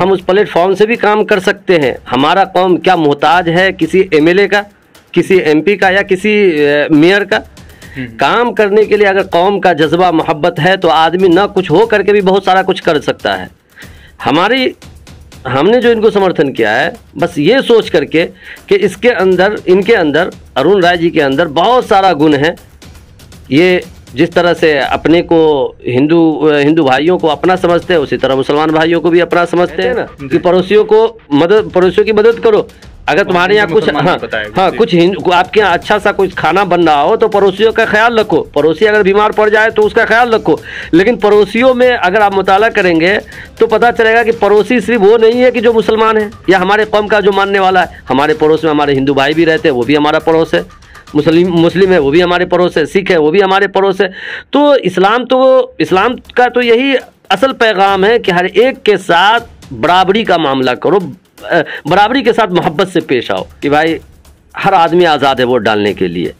हम उस प्लेटफॉर्म से भी काम कर सकते हैं हमारा कौम क्या मोहताज है किसी एमएलए का किसी एमपी का या किसी मेयर का हम्म। काम करने के लिए अगर कौम का जज्बा मोहब्बत है तो आदमी ना कुछ हो करके भी बहुत सारा कुछ कर सकता है हमारी हमने जो इनको समर्थन किया है बस ये सोच करके कि इसके अंदर इनके अंदर अरुण राय जी के अंदर बहुत सारा गुण है ये जिस तरह से अपने को हिंदू हिंदू भाइयों को अपना समझते हैं उसी तरह मुसलमान भाइयों को भी अपना समझते हैं ना कि पड़ोसियों को मदद पड़ोसियों की मदद करो अगर तुम्हारे यहाँ कुछ हाँ हाँ कुछ हिंदू आपके यहाँ अच्छा सा कुछ खाना बन रहा हो तो पड़ोसियों का ख्याल रखो पड़ोसी अगर बीमार पड़ जाए तो उसका ख्याल रखो लेकिन पड़ोसियों में अगर आप मुताला करेंगे तो पता चलेगा कि पड़ोसी सिर्फ वो नहीं है कि जो मुसलमान है या हमारे कौम का जो मानने वाला है हमारे पड़ोस में हमारे हिंदू भाई भी रहते हैं वो भी हमारा पड़ोस है मुस्लिम मुस्लिम है वो भी हमारे पड़ोस है सिख है वो भी हमारे पड़ोस है तो इस्लाम तो इस्लाम का तो यही असल पैगाम है कि हर एक के साथ बराबरी का मामला करो बराबरी के साथ मोहब्बत से पेश आओ कि भाई हर आदमी आज़ाद है वोट डालने के लिए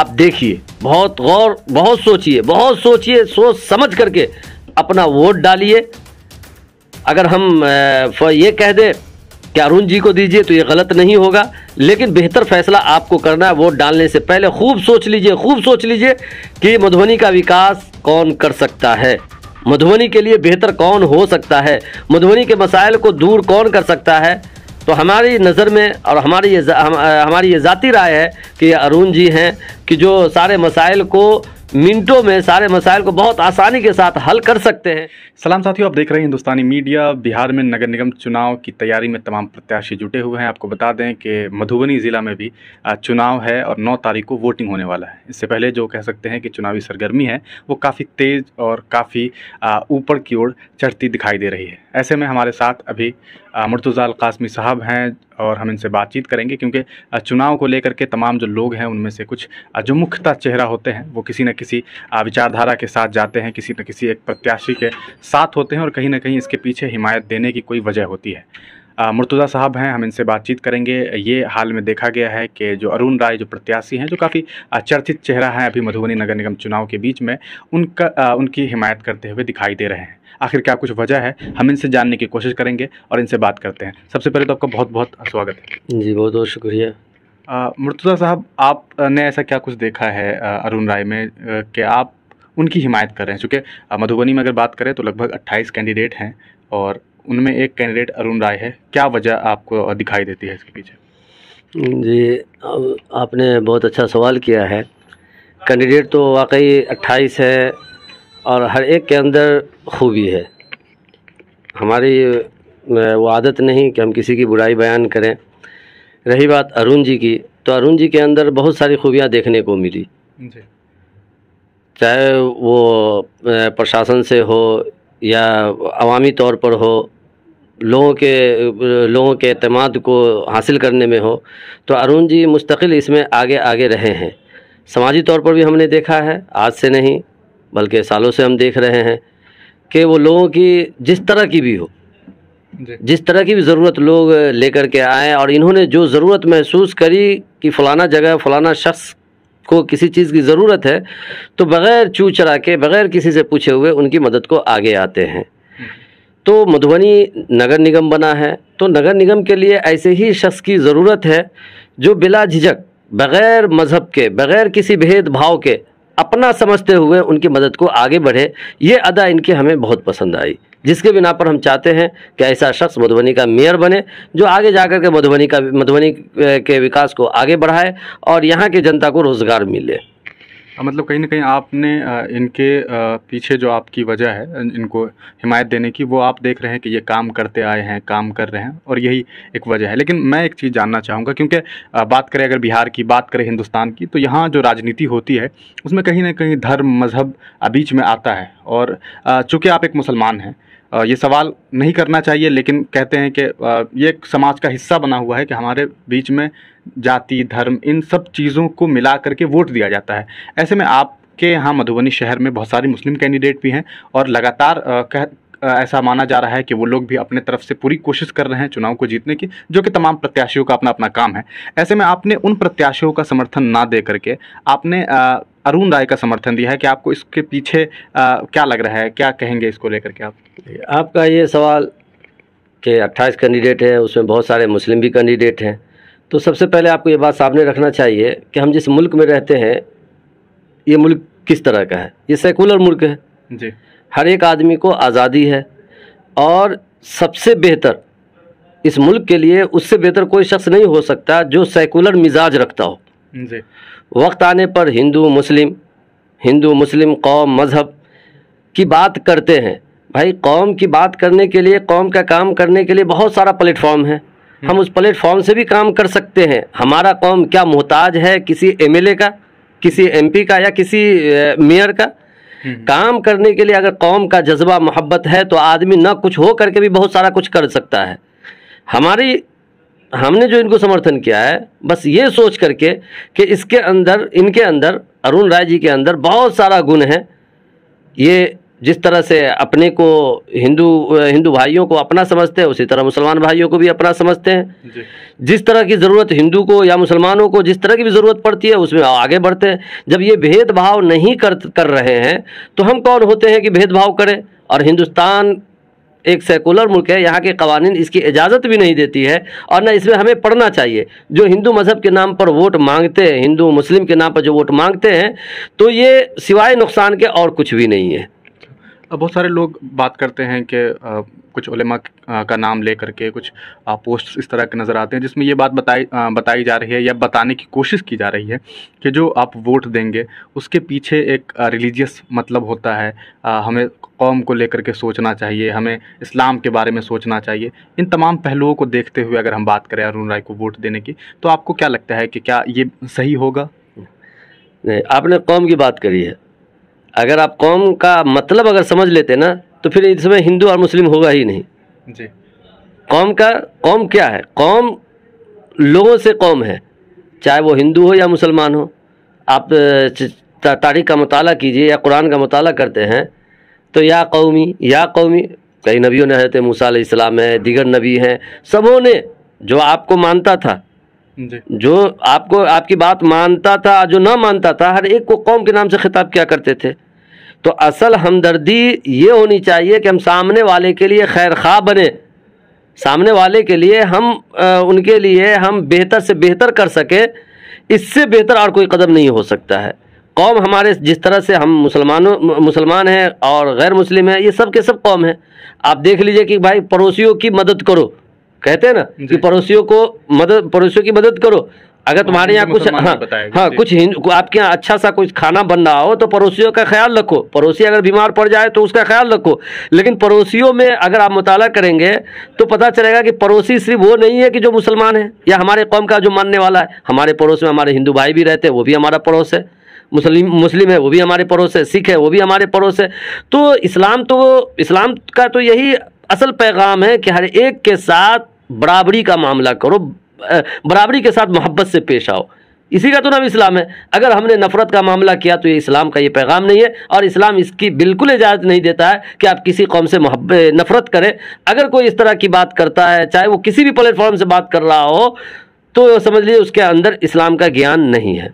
आप देखिए बहुत गौर बहुत सोचिए बहुत सोचिए सोच समझ करके अपना वोट डालिए अगर हम ये कह दें कि अरुण जी को दीजिए तो ये गलत नहीं होगा लेकिन बेहतर फैसला आपको करना है वोट डालने से पहले खूब सोच लीजिए खूब सोच लीजिए कि मधुबनी का विकास कौन कर सकता है मधुबनी के लिए बेहतर कौन हो सकता है मधुबनी के मसाइल को दूर कौन कर सकता है तो हमारी नज़र में और हमारी ये हम, हमारी ये ज़ाती राय है कि अरुण जी हैं कि जो सारे मसाइल को मिनटों में सारे मसाइल को बहुत आसानी के साथ हल कर सकते हैं सलाम साथियों आप देख रहे हैं हिंदुस्तानी मीडिया बिहार में नगर निगम चुनाव की तैयारी में तमाम प्रत्याशी जुटे हुए हैं आपको बता दें कि मधुबनी ज़िला में भी चुनाव है और 9 तारीख को वोटिंग होने वाला है इससे पहले जो कह सकते हैं कि चुनावी सरगर्मी है वो काफ़ी तेज़ और काफ़ी ऊपर की ओर चढ़ती दिखाई दे रही है ऐसे में हमारे साथ अभी मुर्तज़ा कासमी साहब हैं और हम इनसे बातचीत करेंगे क्योंकि चुनाव को लेकर के तमाम जो लोग हैं उनमें से कुछ जो मुख्यतः चेहरा होते हैं वो किसी न किसी विचारधारा के साथ जाते हैं किसी न किसी एक प्रत्याशी के साथ होते हैं और कहीं ना कहीं इसके पीछे हिमायत देने की कोई वजह होती है मुर्तज़ा साहब हैं हम इनसे बातचीत करेंगे ये हाल में देखा गया है कि जो अरुण राय जो प्रत्याशी हैं जो काफ़ी चर्चित चेहरा हैं अभी मधुबनी नगर निगम चुनाव के बीच में उनका उनकी हिमायत करते हुए दिखाई दे रहे हैं आखिर क्या कुछ वजह है हम इनसे जानने की कोशिश करेंगे और इनसे बात करते हैं सबसे पहले तो आपका बहुत बहुत स्वागत है जी बहुत बहुत शुक्रिया मुर्तज़ा साहब आपने ऐसा क्या कुछ देखा है अरुण राय में कि आप उनकी हिमायत कर रहे हैं चूँकि मधुबनी में अगर बात करें तो लगभग अट्ठाईस कैंडिडेट हैं और उनमें एक कैंडिडेट अरुण राय है क्या वजह आपको दिखाई देती है इसके पीछे जी आपने बहुत अच्छा सवाल किया है कैंडिडेट तो वाकई 28 है और हर एक के अंदर खूबी है हमारी वो आदत नहीं कि हम किसी की बुराई बयान करें रही बात अरुण जी की तो अरुण जी के अंदर बहुत सारी खूबियाँ देखने को मिली चाहे वो प्रशासन से हो या अवामी तौर पर हो लोगों के लोगों के अतमाद को हासिल करने में हो तो अरुण जी मुस्तकिल इसमें आगे आगे रहे हैं समाजी तौर पर भी हमने देखा है आज से नहीं बल्कि सालों से हम देख रहे हैं कि वो लोगों की जिस तरह की भी हो जिस तरह की भी ज़रूरत लोग लेकर के आए और इन्होंने जो ज़रूरत महसूस करी कि फ़लाना जगह फ़लाना शख्स को किसी चीज़ की ज़रूरत है तो बग़ैर चू चरा के बग़ैर किसी से पूछे हुए उनकी मदद को आगे आते हैं तो मधुबनी नगर निगम बना है तो नगर निगम के लिए ऐसे ही शख्स की ज़रूरत है जो बिला झिझक बग़ैर मज़हब के बग़ैर किसी भेदभाव के अपना समझते हुए उनकी मदद को आगे बढ़े ये अदा इनकी हमें बहुत पसंद आई जिसके बिना पर हम चाहते हैं कि ऐसा शख्स मधुबनी का मेयर बने जो आगे जाकर के मधुबनी का मधुबनी के विकास को आगे बढ़ाए और यहाँ की जनता को रोज़गार मिले हाँ, मतलब कहीं ना कहीं आपने इनके पीछे जो आपकी वजह है इनको हिमायत देने की वो आप देख रहे हैं कि ये काम करते आए हैं काम कर रहे हैं और यही एक वजह है लेकिन मैं एक चीज़ जानना चाहूँगा क्योंकि बात करें अगर बिहार की बात करें हिंदुस्तान की तो यहाँ जो राजनीति होती है उसमें कहीं ना कहीं धर्म मज़हब बीच में आता है और चूँकि आप एक मुसलमान हैं ये सवाल नहीं करना चाहिए लेकिन कहते हैं कि ये समाज का हिस्सा बना हुआ है कि हमारे बीच में जाति धर्म इन सब चीज़ों को मिला करके वोट दिया जाता है ऐसे में आपके यहाँ मधुबनी शहर में बहुत सारे मुस्लिम कैंडिडेट भी हैं और लगातार कह ऐसा माना जा रहा है कि वो लोग भी अपने तरफ से पूरी कोशिश कर रहे हैं चुनाव को जीतने की जो कि तमाम प्रत्याशियों का अपना अपना काम है ऐसे में आपने उन प्रत्याशियों का समर्थन ना दे करके आपने अरुण राय का समर्थन दिया है कि आपको इसके पीछे आ, क्या लग रहा है क्या कहेंगे इसको लेकर के आप आपका ये सवाल कि 28 कैंडिडेट हैं उसमें बहुत सारे मुस्लिम भी कैंडिडेट हैं तो सबसे पहले आपको ये बात सामने रखना चाहिए कि हम जिस मुल्क में रहते हैं ये मुल्क किस तरह का है ये सेकुलर मुल्क है जी हर एक आदमी को आज़ादी है और सबसे बेहतर इस मुल्क के लिए उससे बेहतर कोई शख्स नहीं हो सकता जो सेकुलर मिजाज रखता हो वक्त आने पर हिंदू मुस्लिम हिंदू मुस्लिम कौम मज़हब की बात करते हैं भाई कौम की बात करने के लिए कौम का काम करने के लिए बहुत सारा प्लेटफॉर्म है हम्म। हम उस प्लेटफॉर्म से भी काम कर सकते हैं हमारा कौम क्या मोहताज है किसी एमएलए का किसी एमपी का या किसी मेयर का हम्म। काम करने के लिए अगर कौम का जज्बा मोहब्बत है तो आदमी ना कुछ हो करके भी बहुत सारा कुछ कर सकता है हमारी हमने जो इनको समर्थन किया है बस ये सोच करके कि इसके अंदर इनके अंदर अरुण राय जी के अंदर बहुत सारा गुण है ये जिस तरह से अपने को हिंदू हिंदू भाइयों को अपना समझते हैं उसी तरह मुसलमान भाइयों को भी अपना समझते हैं जिस तरह की ज़रूरत हिंदू को या मुसलमानों को जिस तरह की भी ज़रूरत पड़ती है उसमें आगे बढ़ते हैं जब ये भेदभाव नहीं कर कर रहे हैं तो हम कौन होते हैं कि भेदभाव करें और हिंदुस्तान एक सेकुलर मुल्क है यहाँ के कवानीन इसकी इजाज़त भी नहीं देती है और ना इसमें हमें पढ़ना चाहिए जो हिंदू मज़हब के नाम पर वोट मांगते हैं हिंदू मुस्लिम के नाम पर जो वोट मांगते हैं तो ये सिवाय नुकसान के और कुछ भी नहीं है बहुत सारे लोग बात करते हैं कि कुछ उलमा का नाम ले करके कुछ पोस्ट इस तरह के नज़र आते हैं जिसमें ये बात बताई बताई जा रही है या बताने की कोशिश की जा रही है कि जो आप वोट देंगे उसके पीछे एक रिलीजियस मतलब होता है हमें कौम को लेकर के सोचना चाहिए हमें इस्लाम के बारे में सोचना चाहिए इन तमाम पहलुओं को देखते हुए अगर हम बात करें अरुण राय को वोट देने की तो आपको क्या लगता है कि क्या ये सही होगा नहीं आपने कौम की बात करी है अगर आप कौम का मतलब अगर समझ लेते ना तो फिर इसमें हिंदू और मुस्लिम होगा ही नहीं जी कौम का कौम क्या है कौम लोगों से कौम है चाहे वो हिंदू हो या मुसलमान हो आप तारीख का मताल कीजिए या कुरान का मताल करते हैं तो या कौमी या कौमी कई नबियों ने हजरत मूसा इस्लाम है दीगर नबी हैं सबों ने जो आपको मानता था जो आपको आपकी बात मानता था जो ना मानता था हर एक को कौम के नाम से खिताब किया करते थे तो असल हमदर्दी ये होनी चाहिए कि हम सामने वाले के लिए खैर खा बने सामने वाले के लिए हम आ, उनके लिए हम बेहतर से बेहतर कर सकें इससे बेहतर और कोई कदम नहीं हो सकता है कौम हमारे जिस तरह से हम मुसलमानों मुसलमान हैं और गैर मुस्लिम हैं ये सब के सब कौम हैं आप देख लीजिए कि भाई पड़ोसियों की मदद करो कहते हैं ना कि पड़ोसियों को मदद पड़ोसियों की मदद करो अगर तुम्हारे यहाँ कुछ हाँ हाँ कुछ हिंदू आपके यहाँ अच्छा सा कुछ खाना बन रहा हो तो पड़ोसियों का ख्याल रखो पड़ोसी अगर बीमार पड़ जाए तो उसका ख्याल रखो लेकिन पड़ोसियों में अगर आप मुताला करेंगे तो पता चलेगा कि पड़ोसी सिर्फ वो नहीं है कि जो मुसलमान है या हमारे कौम का जो मानने वाला है हमारे पड़ोस में हमारे हिंदू भाई भी रहते हैं वो भी हमारा पड़ोस है मुस्लिम मुस्लिम है वो भी हमारे पड़ोस है सिख है वो भी हमारे पड़ोस है तो इस्लाम तो इस्लाम का तो यही असल पैगाम है कि हर एक के साथ बराबरी का मामला करो बराबरी के साथ मोहब्बत से पेश आओ इसी का तो नाम इस्लाम है अगर हमने नफ़रत का मामला किया तो ये इस्लाम का ये पैगाम नहीं है और इस्लाम इसकी बिल्कुल इजाज़त नहीं देता है कि आप किसी कौम से मोहब्ब नफ़रत करें अगर कोई इस तरह की बात करता है चाहे वो किसी भी प्लेटफॉर्म से बात कर रहा हो तो समझ लीजिए उसके अंदर इस्लाम का ज्ञान नहीं है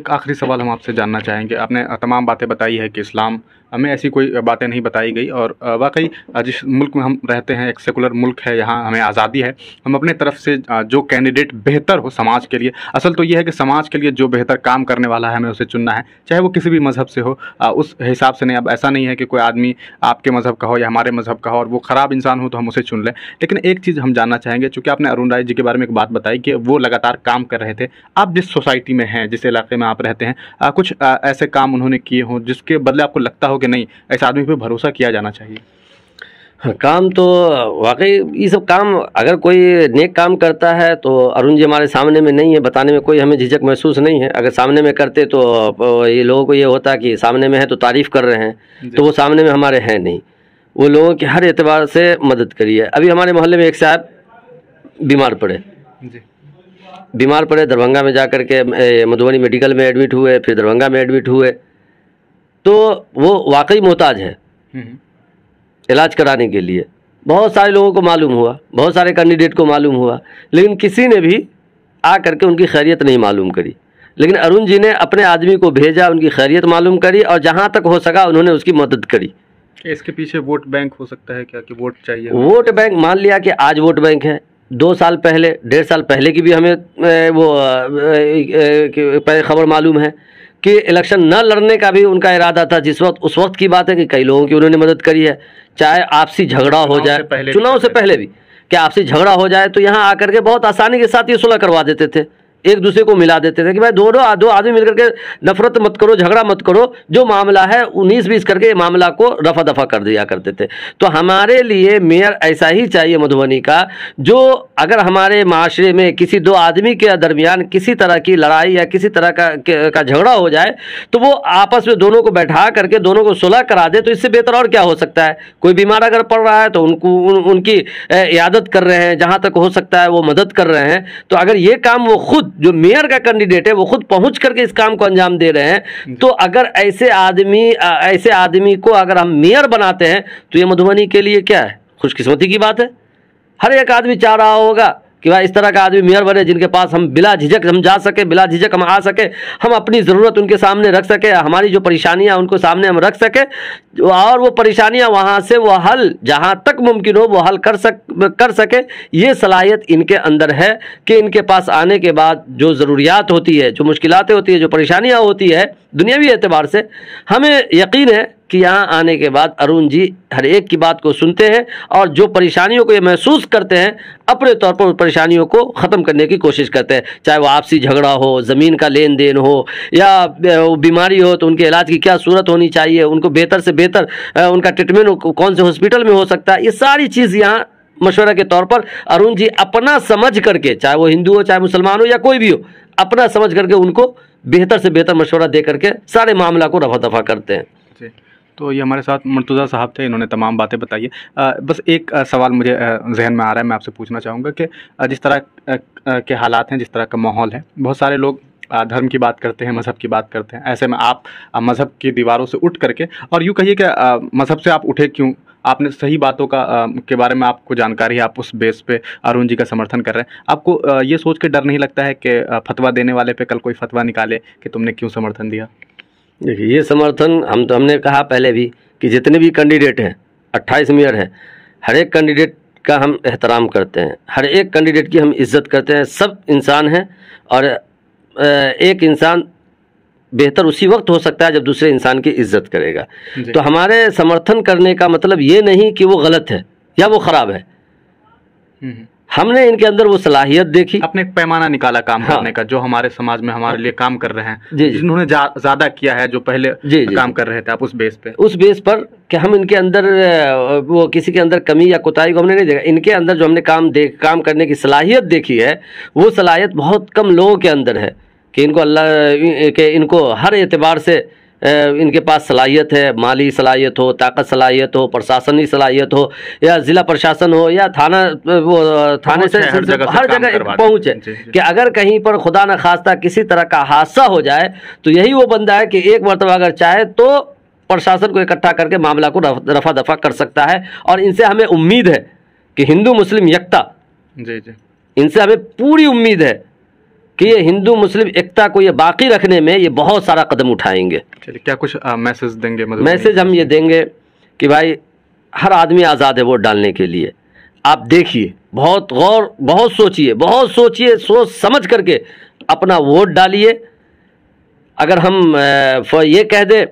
एक आखिरी सवाल हम आपसे जानना चाहेंगे आपने तमाम बातें बताई है कि इस्लाम हमें ऐसी कोई बातें नहीं बताई गई और वाकई जिस मुल्क में हम रहते हैं एक सेकुलर मुल्क है यहाँ हमें आज़ादी है हम अपने तरफ से जो कैंडिडेट बेहतर हो समाज के लिए असल तो ये है कि समाज के लिए जो बेहतर काम करने वाला है हमें उसे चुनना है चाहे वो किसी भी मज़हब से हो उस हिसाब से नहीं अब ऐसा नहीं है कि कोई आदमी आपके मज़हब का हो या हमारे मज़हब का हो और वो ख़राब इंसान हो तो हम उसे चुन लें लेकिन एक चीज़ हम जानना चाहेंगे चूँकि आपने अरुण राय जी के बारे में एक बात बताई कि वो लगातार काम कर रहे थे आप जिस सोसाइटी में हैं जिस इलाके में आप रहते हैं कुछ ऐसे काम उन्होंने किए हों जिसके बदले आपको लगता हो कि नहीं ऐसे आदमी पर भरोसा किया जाना चाहिए हाँ, काम तो वाकई ये सब काम अगर कोई नेक काम करता है तो अरुण जी हमारे सामने में नहीं है बताने में कोई हमें झिझक महसूस नहीं है अगर सामने में करते तो ये लोगों को ये होता कि सामने में है तो तारीफ़ कर रहे हैं तो वो सामने में हमारे हैं नहीं वो लोगों की हर एतबार से मदद करी है अभी हमारे मोहल्ले में एक साहब बीमार पड़े बीमार पड़े दरभंगा में जा कर के मधुबनी मेडिकल में एडमिट हुए फिर दरभंगा में एडमिट हुए तो वो वाकई मोहताज है हम्म, हम्म। इलाज कराने के लिए बहुत सारे लोगों को मालूम हुआ बहुत सारे कैंडिडेट को मालूम हुआ लेकिन किसी ने भी आ करके उनकी खैरियत नहीं मालूम करी लेकिन अरुण जी ने अपने आदमी को भेजा उनकी खैरियत मालूम करी और जहाँ तक हो सका उन्होंने उसकी मदद करी इसके पीछे वोट बैंक हो सकता है क्या कि वोट चाहिए वोट बैंक मान लिया कि आज वोट बैंक है दो साल पहले डेढ़ साल पहले की भी हमें वो खबर मालूम है कि इलेक्शन न लड़ने का भी उनका इरादा था जिस वक्त उस वक्त की बात है कि कई लोगों की उन्होंने मदद करी है चाहे आपसी झगड़ा हो जाए चुनाव से पहले भी क्या आपसी झगड़ा हो जाए तो यहाँ आकर के बहुत आसानी के साथ ये सुलह करवा देते थे एक दूसरे को मिला देते थे कि भाई दोनों दो आदमी मिलकर के नफरत मत करो झगड़ा मत करो जो मामला है उन्नीस बीस करके मामला को रफा दफा कर दिया करते थे तो हमारे लिए मेयर ऐसा ही चाहिए मधुबनी का जो अगर हमारे माशरे में किसी दो आदमी के दरमियान किसी तरह की लड़ाई या किसी तरह का का झगड़ा हो जाए तो वो आपस में दोनों को बैठा करके दोनों को सुलह करा दे तो इससे बेहतर और क्या हो सकता है कोई बीमार अगर पड़ रहा है तो उनको उन, उनकी इयादत कर रहे हैं जहाँ तक हो सकता है वो मदद कर रहे हैं तो अगर ये काम वो खुद जो मेयर का कैंडिडेट है वो खुद पहुंच करके इस काम को अंजाम दे रहे हैं तो अगर ऐसे आदमी ऐसे आदमी को अगर हम मेयर बनाते हैं तो ये मधुबनी के लिए क्या है खुशकिस्मती की बात है हर एक आदमी चाह रहा होगा कि भाई इस तरह का आदमी मेयर बने जिनके पास हम बिला झिझक हम जा सके बिला झिझक हम आ सके हम अपनी ज़रूरत उनके सामने रख सके हमारी जो परेशानियाँ उनको सामने हम रख सके और वो परेशानियाँ वहाँ से वो हल जहाँ तक मुमकिन हो वो हल कर सक कर सके ये सलाहियत इनके अंदर है कि इनके पास आने के बाद जो ज़रूरियात होती है जो मुश्किलें होती है जो परेशानियाँ होती है दुनियावी एतबार से हमें यकीन है कि यहाँ आने के बाद अरुण जी हर एक की बात को सुनते हैं और जो परेशानियों को ये महसूस करते हैं अपने तौर पर उन परेशानियों को ख़त्म करने की कोशिश करते हैं चाहे वो आपसी झगड़ा हो ज़मीन का लेन देन हो या बीमारी हो तो उनके इलाज की क्या सूरत होनी चाहिए उनको बेहतर से बेहतर उनका ट्रीटमेंट कौन से हॉस्पिटल में हो सकता है ये सारी चीज़ यहाँ मशवरा के तौर पर अरुण जी अपना समझ करके चाहे वो हिंदू हो चाहे मुसलमान हो या कोई भी हो अपना समझ करके उनको बेहतर से बेहतर मशवरा दे करके सारे मामला को रफा दफा करते हैं तो ये हमारे साथ मुर्तुज़ा साहब थे इन्होंने तमाम बातें बताई है बस एक सवाल मुझे जहन में आ रहा है मैं आपसे पूछना चाहूँगा कि जिस तरह के हालात हैं जिस तरह का माहौल है बहुत सारे लोग धर्म की बात करते हैं मज़हब की बात करते हैं ऐसे में आप मज़हब की दीवारों से उठ करके और यूँ कहिए कि मज़हब से आप उठे क्यों आपने सही बातों का आ, के बारे में आपको जानकारी है आप उस बेस पे अरुण जी का समर्थन कर रहे हैं आपको आ, ये सोच के डर नहीं लगता है कि फतवा देने वाले पे कल कोई फतवा निकाले कि तुमने क्यों समर्थन दिया देखिए ये समर्थन हम तो हमने कहा पहले भी कि जितने भी कैंडिडेट हैं अट्ठाईस मेयर हैं हर एक कैंडिडेट का हम एहतराम करते हैं हर एक कैंडिडेट की हम इज्जत करते हैं सब इंसान हैं और एक इंसान बेहतर उसी वक्त हो सकता है जब दूसरे इंसान की इज्जत करेगा तो हमारे समर्थन करने का मतलब ये नहीं कि वो गलत है या वो ख़राब है हम्म, हम्म। हमने इनके अंदर वो सलाहियत देखी अपने पैमाना निकाला काम हाँ। करने का जो हमारे समाज में हमारे हाँ। लिए काम कर रहे हैं जिन्होंने ज्यादा किया है जो पहले जी, जी, काम कर रहे थे आप उस बेस पे उस बेस पर कि हम इनके अंदर वो किसी के अंदर कमी या कोताही को हमने नहीं देखा इनके अंदर जो हमने काम देख काम करने की सलाहियत देखी है वो सलाहियत बहुत कम लोगों के अंदर है कि इनको अल्लाह के इनको हर एतबार से इनके पास सलाहियत है माली सलाहियत हो ताकत सलाहियत हो प्रशासनिक सलाहियत हो या ज़िला प्रशासन हो या थाना वो थाने से हर जगह, हर पहुँच है कि अगर कहीं पर खुदा न खास्ता किसी तरह का हादसा हो जाए तो यही वो बंदा है कि एक मरतबा अगर चाहे तो प्रशासन को इकट्ठा करके मामला को रफा दफा कर सकता है और इनसे हमें उम्मीद है कि हिंदू मुस्लिम यकता जी जी इनसे हमें पूरी उम्मीद है कि ये हिंदू मुस्लिम एकता को ये बाकी रखने में ये बहुत सारा कदम उठाएंगे चलिए क्या कुछ मैसेज देंगे मतलब मैसेज हम ये देंगे कि भाई हर आदमी आज़ाद है वोट डालने के लिए आप देखिए बहुत गौर बहुत सोचिए बहुत सोचिए सोच समझ करके अपना वोट डालिए अगर हम ये कह दें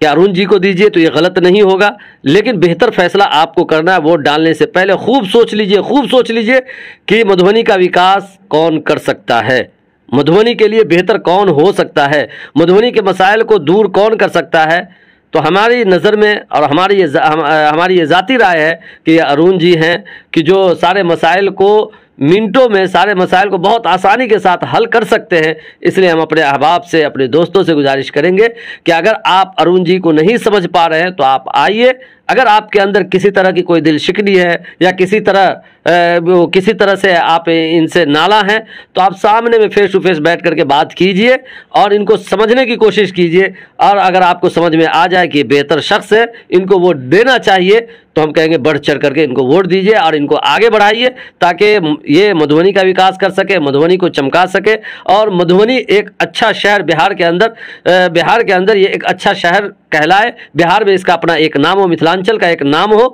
कि अरुण जी को दीजिए तो ये गलत नहीं होगा लेकिन बेहतर फैसला आपको करना है वोट डालने से पहले खूब सोच लीजिए खूब सोच लीजिए कि मधुबनी का विकास कौन कर सकता है मधुबनी के लिए बेहतर कौन हो सकता है मधुबनी के मसाइल को दूर कौन कर सकता है तो हमारी नज़र में और हमारी ये हम, हमारी ये ज़ाती राय है कि ये अरुण जी हैं कि जो सारे मसाइल को मिनटों में सारे मसाइल को बहुत आसानी के साथ हल कर सकते हैं इसलिए हम अपने अहबाब से अपने दोस्तों से गुजारिश करेंगे कि अगर आप अरुण जी को नहीं समझ पा रहे हैं तो आप आइए अगर आपके अंदर किसी तरह की कोई दिल शिकनी है या किसी तरह वो किसी तरह से आप इनसे नाला हैं तो आप सामने में फेस टू फेस बैठ करके बात कीजिए और इनको समझने की कोशिश कीजिए और अगर आपको समझ में आ जाए कि बेहतर शख्स है इनको वोट देना चाहिए तो हम कहेंगे बढ़ चढ़ करके इनको वोट दीजिए और इनको आगे बढ़ाइए ताकि ये मधुबनी का विकास कर सके मधुबनी को चमका सके और मधुबनी एक अच्छा शहर बिहार के अंदर बिहार के अंदर ये एक अच्छा शहर कहलाए बिहार में इसका अपना एक नाम हो मिथिलांचल का एक नाम हो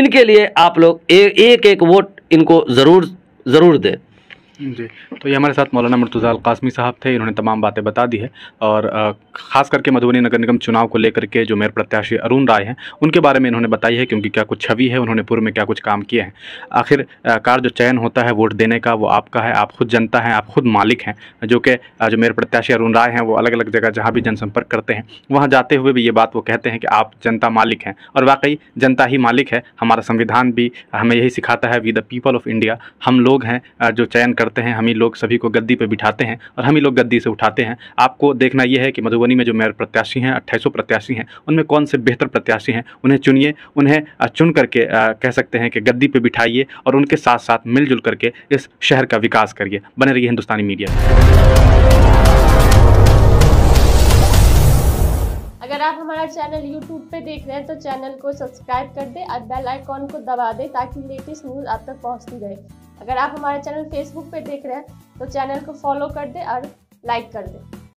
इनके लिए आप लोग एक एक वोट इनको ज़रूर ज़रूर दें जी तो ये हमारे साथ मौलाना मुर्तज़ा कासमी साहब थे इन्होंने तमाम बातें बता दी है और ख़ास करके मधुबनी नगर निगम चुनाव को लेकर के जो मेयर प्रत्याशी अरुण राय हैं उनके बारे में इन्होंने बताई है क्योंकि क्या कुछ छवि है उन्होंने पूर्व में क्या कुछ काम किए हैं आखिर कार जो चयन होता है वोट देने का वो आपका है आप खुद जनता हैं आप खुद मालिक हैं जो कि जो मेयर प्रत्याशी अरुण राय हैं वो अलग अलग जगह जहाँ भी जनसंपर्क करते हैं वहाँ जाते हुए भी ये बात वो कहते हैं कि आप जनता मालिक हैं और वाकई जनता ही मालिक है हमारा संविधान भी हमें यही सिखाता है we the people of India हम लोग हैं जो चयन कर करते हैं हम ही लोग सभी को गद्दी पर बिठाते हैं और हम ही लोग गद्दी से उठाते हैं आपको देखना यह है कि मधुबनी में जो मेयर प्रत्याशी हैं अट्ठाईसों प्रत्याशी हैं उनमें कौन से बेहतर प्रत्याशी हैं उन्हें चुनिए उन्हें चुन करके कह सकते हैं कि गद्दी पर बिठाइए और उनके साथ साथ मिलजुल करके इस शहर का विकास करिए बने रहिए हिंदुस्तानी मीडिया हमारा चैनल यूट्यूब पे देख रहे हैं तो चैनल को सब्सक्राइब कर दें और बेल आइकॉन को दबा दें ताकि लेटेस्ट न्यूज़ आप तक पहुंचती रहे अगर आप हमारा चैनल फेसबुक पे देख रहे हैं तो चैनल को फॉलो कर दें और लाइक कर दें